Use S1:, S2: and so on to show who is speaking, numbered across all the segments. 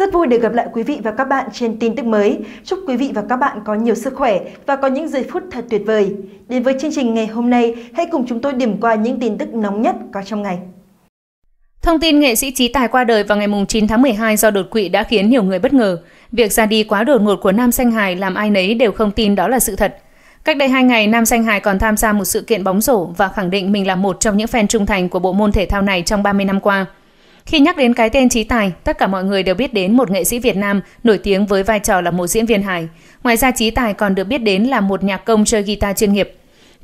S1: Rất vui được gặp lại quý vị và các bạn trên tin tức mới. Chúc quý vị và các bạn có nhiều sức khỏe và có những giây phút thật tuyệt vời. Đến với chương trình ngày hôm nay, hãy cùng chúng tôi điểm qua những tin tức
S2: nóng nhất có trong ngày. Thông tin nghệ sĩ Trí Tài qua đời vào ngày 9 tháng 12 do đột quỵ đã khiến nhiều người bất ngờ. Việc ra đi quá đột ngột của Nam Xanh Hải làm ai nấy đều không tin đó là sự thật. Cách đây 2 ngày, Nam Xanh Hải còn tham gia một sự kiện bóng rổ và khẳng định mình là một trong những fan trung thành của bộ môn thể thao này trong 30 năm qua – khi nhắc đến cái tên Trí Tài, tất cả mọi người đều biết đến một nghệ sĩ Việt Nam nổi tiếng với vai trò là một diễn viên hài. Ngoài ra Trí Tài còn được biết đến là một nhạc công chơi guitar chuyên nghiệp.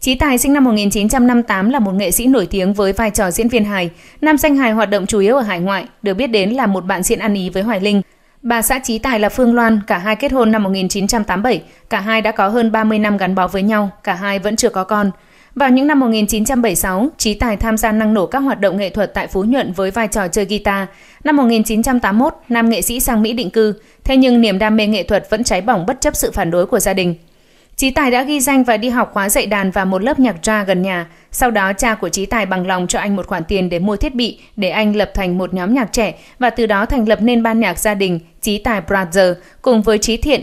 S2: Trí Tài sinh năm 1958 là một nghệ sĩ nổi tiếng với vai trò diễn viên hài. Nam danh hài hoạt động chủ yếu ở hải ngoại, được biết đến là một bạn diễn ăn ý với Hoài Linh. Bà xã Trí Tài là Phương Loan, cả hai kết hôn năm 1987, cả hai đã có hơn 30 năm gắn bó với nhau, cả hai vẫn chưa có con. Vào những năm 1976, Trí Tài tham gia năng nổ các hoạt động nghệ thuật tại Phú Nhuận với vai trò chơi guitar. Năm 1981, nam nghệ sĩ sang Mỹ định cư, thế nhưng niềm đam mê nghệ thuật vẫn cháy bỏng bất chấp sự phản đối của gia đình. Trí Tài đã ghi danh và đi học khóa dạy đàn và một lớp nhạc ra gần nhà. Sau đó, cha của Trí Tài bằng lòng cho anh một khoản tiền để mua thiết bị để anh lập thành một nhóm nhạc trẻ và từ đó thành lập nên ban nhạc gia đình Trí Tài Brother cùng với Trí Thiện,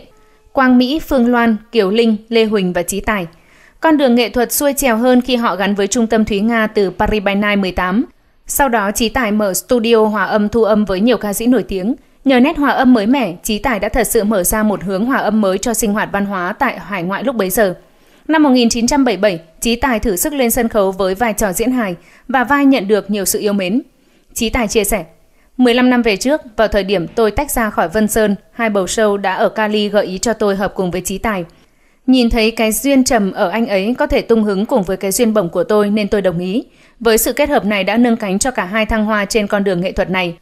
S2: Quang Mỹ, Phương Loan, Kiều Linh, Lê Huỳnh và Trí Tài – con đường nghệ thuật xuôi trèo hơn khi họ gắn với trung tâm Thúy Nga từ Paris by Night 18. Sau đó, Trí Tài mở studio hòa âm thu âm với nhiều ca sĩ nổi tiếng. Nhờ nét hòa âm mới mẻ, Trí Tài đã thật sự mở ra một hướng hòa âm mới cho sinh hoạt văn hóa tại hải ngoại lúc bấy giờ. Năm 1977, Trí Tài thử sức lên sân khấu với vai trò diễn hài và vai nhận được nhiều sự yêu mến. Trí Tài chia sẻ, 15 năm về trước, vào thời điểm tôi tách ra khỏi Vân Sơn, hai bầu show đã ở Cali gợi ý cho tôi hợp cùng với Trí Tài – Nhìn thấy cái duyên trầm ở anh ấy có thể tung hứng cùng với cái duyên bổng của tôi nên tôi đồng ý. Với sự kết hợp này đã nâng cánh cho cả hai thăng hoa trên con đường nghệ thuật này.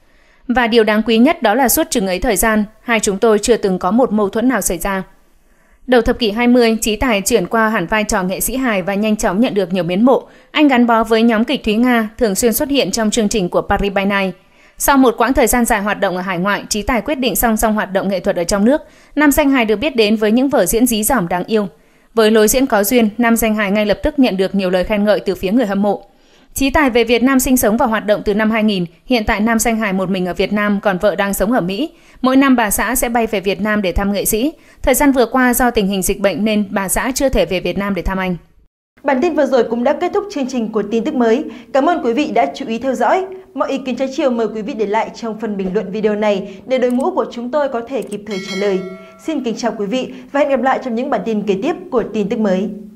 S2: Và điều đáng quý nhất đó là suốt chừng ấy thời gian, hai chúng tôi chưa từng có một mâu thuẫn nào xảy ra. Đầu thập kỷ 20, Trí Tài chuyển qua hẳn vai trò nghệ sĩ hài và nhanh chóng nhận được nhiều mến mộ. Anh gắn bó với nhóm kịch Thúy Nga, thường xuyên xuất hiện trong chương trình của Paris by Night. Sau một quãng thời gian dài hoạt động ở hải ngoại, Trí Tài quyết định song song hoạt động nghệ thuật ở trong nước. Nam Danh Hải được biết đến với những vở diễn dí dỏm đáng yêu. Với lối diễn có duyên, Nam Danh Hải ngay lập tức nhận được nhiều lời khen ngợi từ phía người hâm mộ. Trí Tài về Việt Nam sinh sống và hoạt động từ năm 2000, hiện tại Nam Danh Hải một mình ở Việt Nam còn vợ đang sống ở Mỹ. Mỗi năm bà xã sẽ bay về Việt Nam để thăm nghệ sĩ. Thời gian vừa qua do tình hình dịch bệnh nên bà xã chưa thể về Việt Nam để thăm anh. Bản tin vừa rồi cũng đã kết thúc chương trình của tin tức mới. Cảm
S1: ơn quý vị đã chú ý theo dõi. Mọi ý kiến trái chiều mời quý vị để lại trong phần bình luận video này để đội ngũ của chúng tôi có thể kịp thời trả lời. Xin kính chào quý vị và hẹn gặp lại trong những bản tin kế tiếp của tin tức mới.